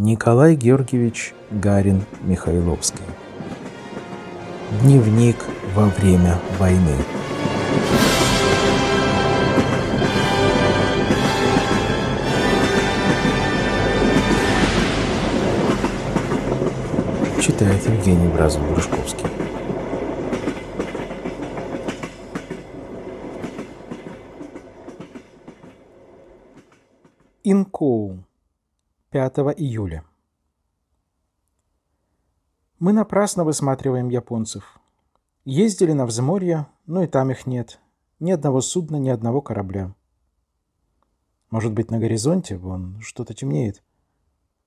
Николай Георгиевич Гарин Михайловский. Дневник во время войны. Читает Евгений Бразов-Грушковский. Инкоум. 5 июля. Мы напрасно высматриваем японцев. Ездили на взморье, но и там их нет. Ни одного судна, ни одного корабля. Может быть, на горизонте вон что-то темнеет.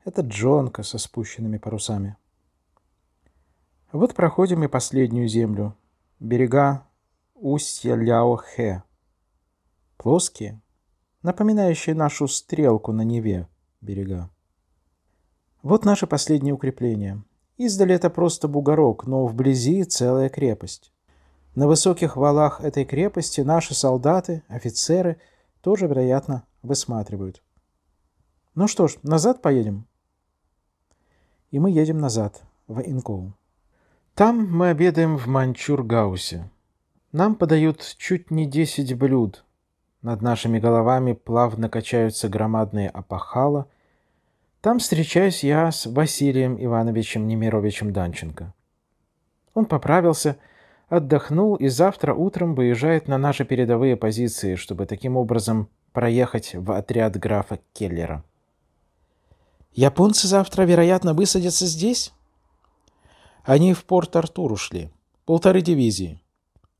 Это Джонка со спущенными парусами. Вот проходим и последнюю землю. Берега устья Ляохэ. Плоские, напоминающие нашу стрелку на Неве – берега. Вот наше последнее укрепление. Издали это просто бугорок, но вблизи целая крепость. На высоких валах этой крепости наши солдаты, офицеры тоже, вероятно, высматривают. Ну что ж, назад поедем. И мы едем назад, в Инкоу. Там мы обедаем в Манчургаусе. Нам подают чуть не 10 блюд. Над нашими головами плавно качаются громадные апахала – там встречаюсь я с Василием Ивановичем Немировичем Данченко. Он поправился, отдохнул и завтра утром выезжает на наши передовые позиции, чтобы таким образом проехать в отряд графа Келлера. Японцы завтра, вероятно, высадятся здесь? Они в Порт-Артур ушли. Полторы дивизии.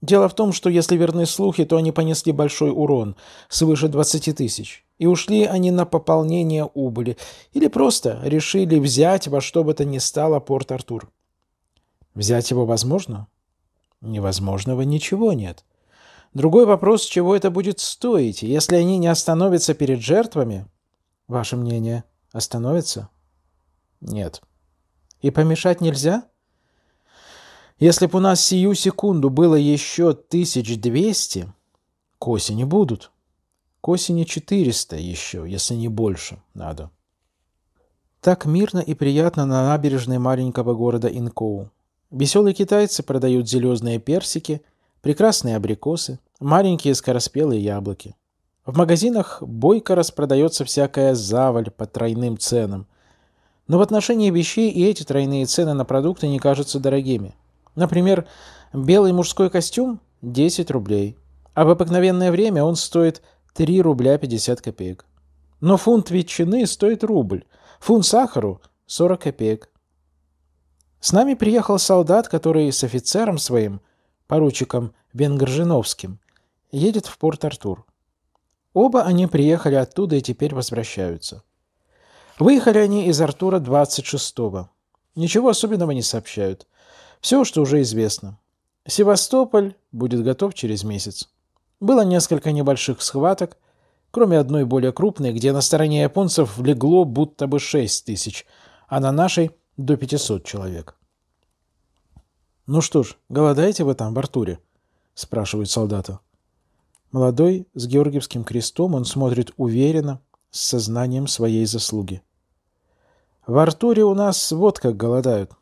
Дело в том, что если верны слухи, то они понесли большой урон, свыше 20 тысяч. И ушли они на пополнение убыли. Или просто решили взять во что бы то ни стало порт Артур. Взять его возможно? Невозможного ничего нет. Другой вопрос, чего это будет стоить, если они не остановятся перед жертвами? Ваше мнение, остановятся? Нет. И помешать нельзя? Если б у нас сию секунду было еще двести, к осени будут. К осени 400 еще, если не больше, надо. Так мирно и приятно на набережной маленького города Инкоу. Веселые китайцы продают зеленые персики, прекрасные абрикосы, маленькие скороспелые яблоки. В магазинах бойко распродается всякая заваль по тройным ценам. Но в отношении вещей и эти тройные цены на продукты не кажутся дорогими. Например, белый мужской костюм – 10 рублей, а в обыкновенное время он стоит 3 рубля 50 копеек. Но фунт ветчины стоит рубль, фунт сахару – 40 копеек. С нами приехал солдат, который с офицером своим, поручиком Венгржиновским, едет в Порт-Артур. Оба они приехали оттуда и теперь возвращаются. Выехали они из Артура 26-го. Ничего особенного не сообщают. Все, что уже известно. Севастополь будет готов через месяц. Было несколько небольших схваток, кроме одной более крупной, где на стороне японцев влегло будто бы 6 тысяч, а на нашей – до 500 человек. «Ну что ж, голодаете вы там, в Артуре?» – спрашивают солдата. Молодой, с георгиевским крестом, он смотрит уверенно, с сознанием своей заслуги. «В Артуре у нас вот как голодают.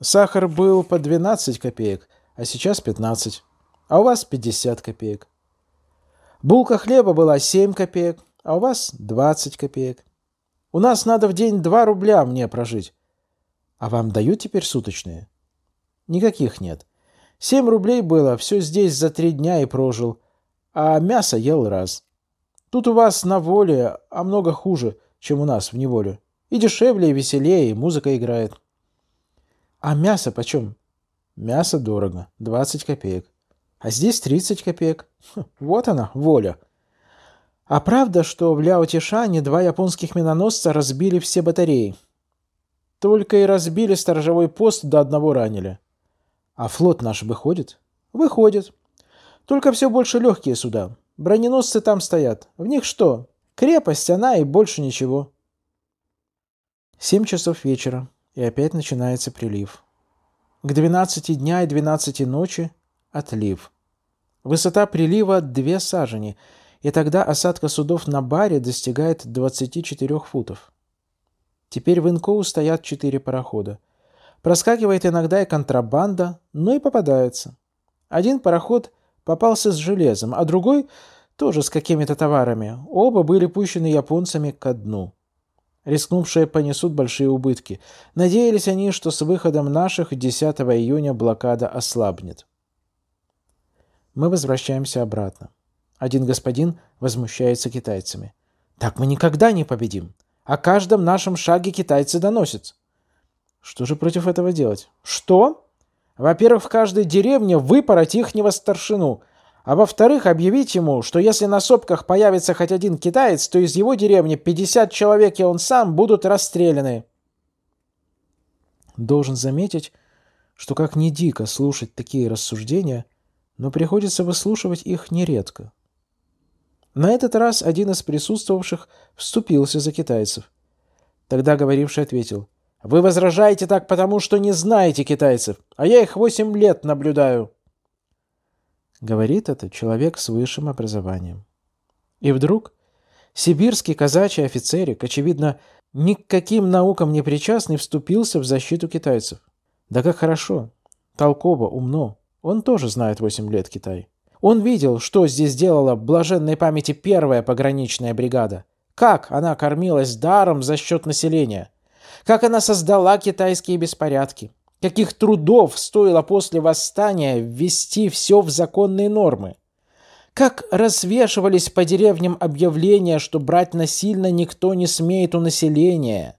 Сахар был по 12 копеек, а сейчас 15, а у вас 50 копеек. Булка хлеба была 7 копеек, а у вас 20 копеек. У нас надо в день 2 рубля мне прожить. А вам дают теперь суточные? Никаких нет. 7 рублей было, все здесь за 3 дня и прожил. А мясо ел раз. Тут у вас на воле, а много хуже, чем у нас в неволе. И дешевле, и веселее, и музыка играет. А мясо почем? Мясо дорого, 20 копеек а здесь 30 копеек. Хм, вот она, воля. А правда, что в ляо два японских миноносца разбили все батареи? Только и разбили сторожевой пост, до одного ранили. А флот наш выходит? Выходит. Только все больше легкие суда. Броненосцы там стоят. В них что? Крепость, она и больше ничего. Семь часов вечера, и опять начинается прилив. К двенадцати дня и двенадцати ночи отлив. Высота прилива – две сажени, и тогда осадка судов на баре достигает 24 футов. Теперь в Инкоу стоят четыре парохода. Проскакивает иногда и контрабанда, но и попадается. Один пароход попался с железом, а другой тоже с какими-то товарами. Оба были пущены японцами ко дну. Рискнувшие понесут большие убытки. Надеялись они, что с выходом наших 10 июня блокада ослабнет. Мы возвращаемся обратно. Один господин возмущается китайцами. «Так мы никогда не победим! О каждом нашем шаге китайцы доносят!» Что же против этого делать? Что? Во-первых, в каждой деревне выпороть ихнего старшину. А во-вторых, объявить ему, что если на сопках появится хоть один китаец, то из его деревни 50 человек и он сам будут расстреляны. Должен заметить, что как не дико слушать такие рассуждения – но приходится выслушивать их нередко. На этот раз один из присутствовавших вступился за китайцев. Тогда говоривший ответил, «Вы возражаете так потому, что не знаете китайцев, а я их восемь лет наблюдаю». Говорит это человек с высшим образованием. И вдруг сибирский казачий офицерик, очевидно, никаким наукам не причастный, вступился в защиту китайцев. Да как хорошо, толково, умно. Он тоже знает 8 лет Китай. Он видел, что здесь делала блаженной памяти первая пограничная бригада. Как она кормилась даром за счет населения. Как она создала китайские беспорядки. Каких трудов стоило после восстания ввести все в законные нормы. Как развешивались по деревням объявления, что брать насильно никто не смеет у населения.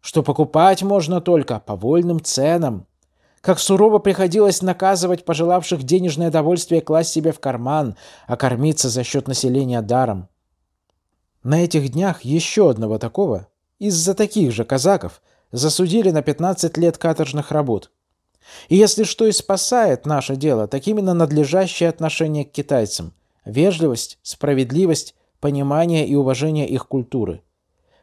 Что покупать можно только по вольным ценам как сурово приходилось наказывать пожелавших денежное довольствие класть себе в карман, а кормиться за счет населения даром. На этих днях еще одного такого, из-за таких же казаков, засудили на 15 лет каторжных работ. И если что и спасает наше дело, так именно надлежащее отношение к китайцам, вежливость, справедливость, понимание и уважение их культуры –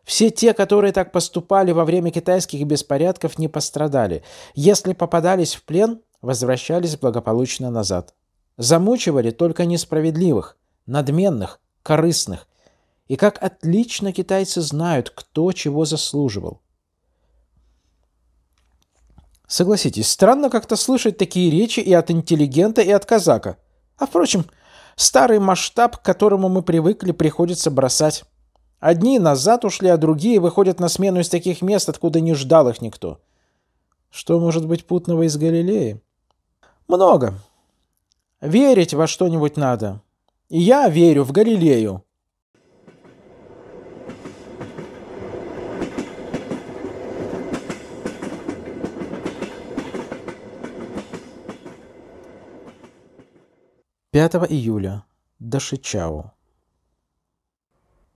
все те, которые так поступали во время китайских беспорядков, не пострадали. Если попадались в плен, возвращались благополучно назад. Замучивали только несправедливых, надменных, корыстных. И как отлично китайцы знают, кто чего заслуживал. Согласитесь, странно как-то слышать такие речи и от интеллигента, и от казака. А впрочем, старый масштаб, к которому мы привыкли, приходится бросать. Одни назад ушли, а другие выходят на смену из таких мест, откуда не ждал их никто. Что может быть путного из Галилеи? Много. Верить во что-нибудь надо. И я верю в Галилею. Пятого июля. Дашичау.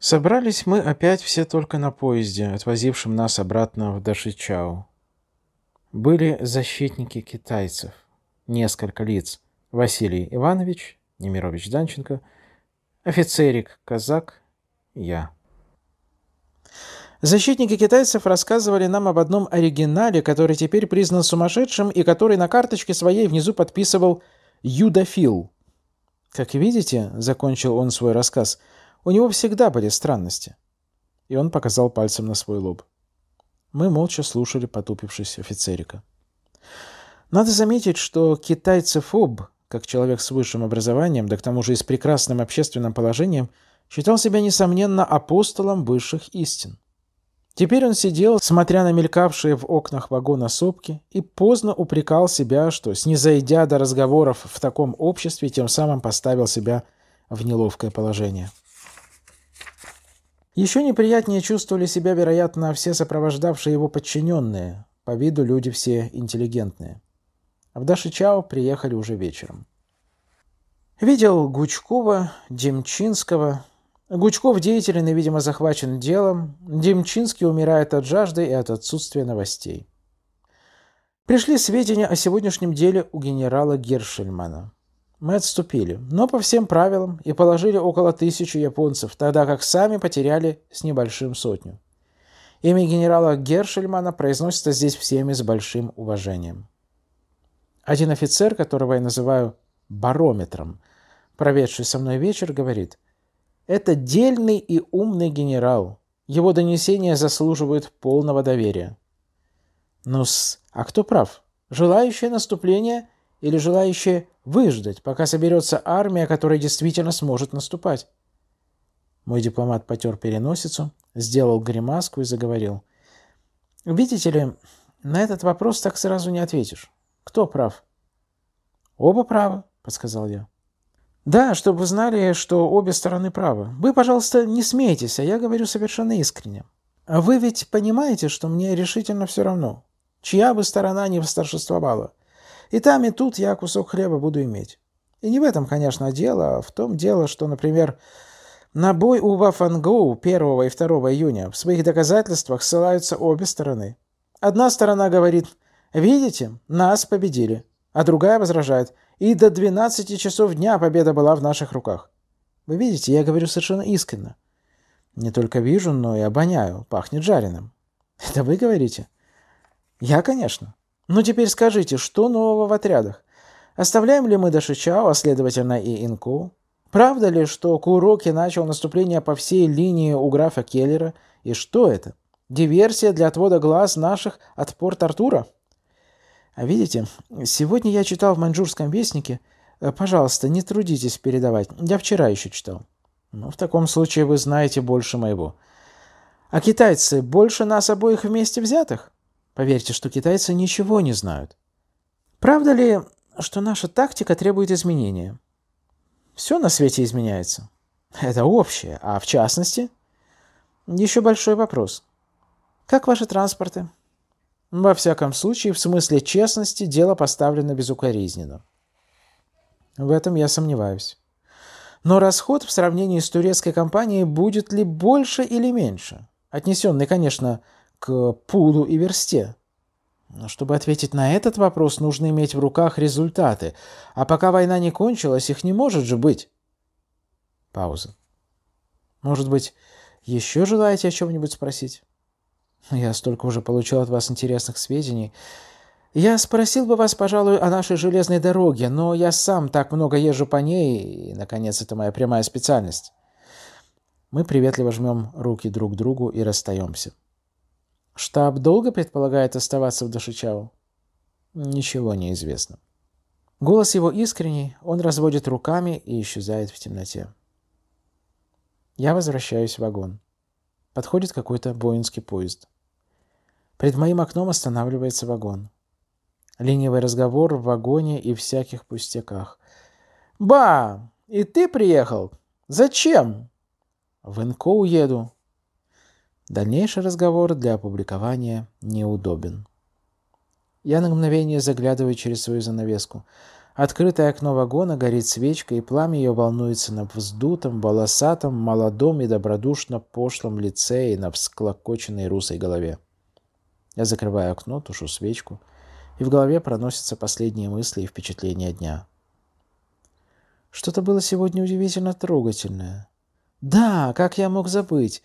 Собрались мы опять все только на поезде, отвозившем нас обратно в Дашичау. Были защитники китайцев, несколько лиц. Василий Иванович, Немирович Данченко, офицерик, казак, я. Защитники китайцев рассказывали нам об одном оригинале, который теперь признан сумасшедшим и который на карточке своей внизу подписывал «Юдофил». Как видите, закончил он свой рассказ, у него всегда были странности». И он показал пальцем на свой лоб. Мы молча слушали потупившись офицерика. Надо заметить, что китайцефоб, как человек с высшим образованием, да к тому же и с прекрасным общественным положением, считал себя, несомненно, апостолом высших истин. Теперь он сидел, смотря на мелькавшие в окнах вагона сопки, и поздно упрекал себя, что, снизойдя до разговоров в таком обществе, тем самым поставил себя в неловкое положение. Еще неприятнее чувствовали себя, вероятно, все сопровождавшие его подчиненные. По виду люди все интеллигентные. В Дашичао приехали уже вечером. Видел Гучкова, Демчинского. Гучков деятелен и, видимо, захвачен делом. Демчинский умирает от жажды и от отсутствия новостей. Пришли сведения о сегодняшнем деле у генерала Гершельмана. Мы отступили, но по всем правилам, и положили около тысячи японцев, тогда как сами потеряли с небольшим сотню. Имя генерала Гершельмана произносится здесь всеми с большим уважением. Один офицер, которого я называю барометром, проведший со мной вечер, говорит, «Это дельный и умный генерал. Его донесения заслуживают полного доверия». ну а кто прав? Желающие наступления или желающие... Выждать, пока соберется армия, которая действительно сможет наступать. Мой дипломат потер переносицу, сделал гримаску и заговорил. Видите ли, на этот вопрос так сразу не ответишь. Кто прав? Оба правы, подсказал я. Да, чтобы знали, что обе стороны правы. Вы, пожалуйста, не смейтесь, а я говорю совершенно искренне. А вы ведь понимаете, что мне решительно все равно, чья бы сторона не старшествовала – и там, и тут я кусок хлеба буду иметь. И не в этом, конечно, дело, а в том дело, что, например, на бой у Вафангоу 1 и 2 июня в своих доказательствах ссылаются обе стороны. Одна сторона говорит «Видите, нас победили», а другая возражает «И до 12 часов дня победа была в наших руках». Вы видите, я говорю совершенно искренне. Не только вижу, но и обоняю, пахнет жареным. Это вы говорите? Я, конечно. Ну теперь скажите, что нового в отрядах? Оставляем ли мы Дашичао, а следовательно и Инку? Правда ли, что Куроки начал наступление по всей линии у графа Келлера? И что это? Диверсия для отвода глаз наших от порт Артура? А видите, сегодня я читал в маньчжурском вестнике. Э, пожалуйста, не трудитесь передавать. Я вчера еще читал. Ну, в таком случае вы знаете больше моего. А китайцы больше нас обоих вместе взятых? Поверьте, что китайцы ничего не знают. Правда ли, что наша тактика требует изменения? Все на свете изменяется. Это общее, а в частности, еще большой вопрос. Как ваши транспорты? Во всяком случае, в смысле честности, дело поставлено безукоризненно. В этом я сомневаюсь. Но расход в сравнении с турецкой компанией будет ли больше или меньше? Отнесенный, конечно, к Пулу и версте. Но чтобы ответить на этот вопрос, нужно иметь в руках результаты. А пока война не кончилась, их не может же быть. Пауза. Может быть, еще желаете о чем-нибудь спросить? Я столько уже получил от вас интересных сведений. Я спросил бы вас, пожалуй, о нашей железной дороге, но я сам так много езжу по ней, и, наконец, это моя прямая специальность. Мы приветливо жмем руки друг другу и расстаемся. Штаб долго предполагает оставаться в Дашичау? Ничего не известно. Голос его искренний, он разводит руками и исчезает в темноте. Я возвращаюсь в вагон. Подходит какой-то воинский поезд. Пред моим окном останавливается вагон. Ленивый разговор в вагоне и всяких пустяках. «Ба! И ты приехал? Зачем?» «В Инко уеду», Дальнейший разговор для опубликования неудобен. Я на мгновение заглядываю через свою занавеску. Открытое окно вагона горит свечкой, и пламя ее волнуется на вздутом, волосатом, молодом и добродушно пошлом лице и на всклокоченной русой голове. Я закрываю окно, тушу свечку, и в голове проносятся последние мысли и впечатления дня. Что-то было сегодня удивительно трогательное. Да, как я мог забыть?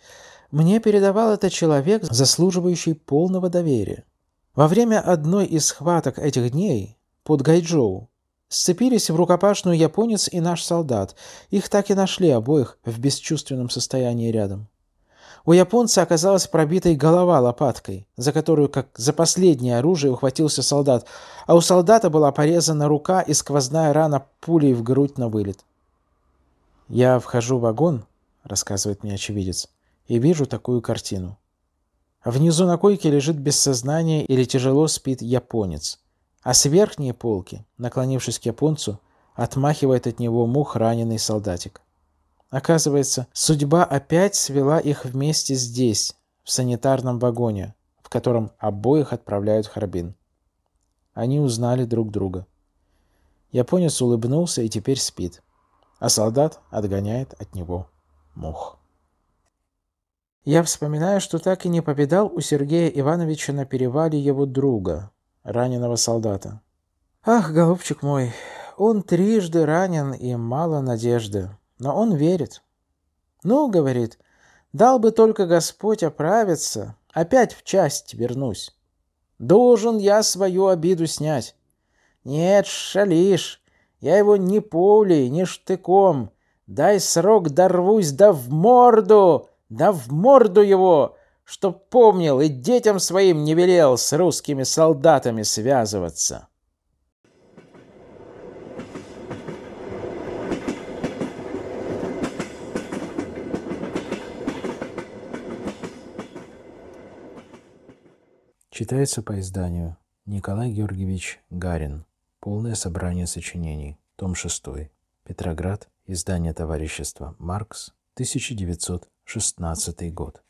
Мне передавал это человек, заслуживающий полного доверия. Во время одной из схваток этих дней под Гайджоу сцепились в рукопашную японец и наш солдат. Их так и нашли обоих в бесчувственном состоянии рядом. У японца оказалась пробитой голова лопаткой, за которую, как за последнее оружие, ухватился солдат, а у солдата была порезана рука и сквозная рана пулей в грудь на вылет. «Я вхожу в вагон», — рассказывает мне очевидец, и вижу такую картину. Внизу на койке лежит без сознания или тяжело спит японец, а с верхней полки, наклонившись к японцу, отмахивает от него мух раненый солдатик. Оказывается, судьба опять свела их вместе здесь, в санитарном вагоне, в котором обоих отправляют Харбин. Они узнали друг друга. Японец улыбнулся и теперь спит, а солдат отгоняет от него мух. Я вспоминаю, что так и не повидал у Сергея Ивановича на перевале его друга, раненого солдата. Ах, голубчик мой, он трижды ранен и мало надежды, но он верит. Ну, говорит, дал бы только Господь оправиться, опять в часть вернусь. Должен я свою обиду снять. Нет, шалишь, я его ни пулей, ни штыком. Дай срок, дорвусь, да в морду!» Да в морду его, чтоб помнил и детям своим не велел с русскими солдатами связываться. Читается по изданию Николай Георгиевич Гарин. Полное собрание сочинений. Том 6. Петроград. Издание товарищества «Маркс», 1900. 16 год.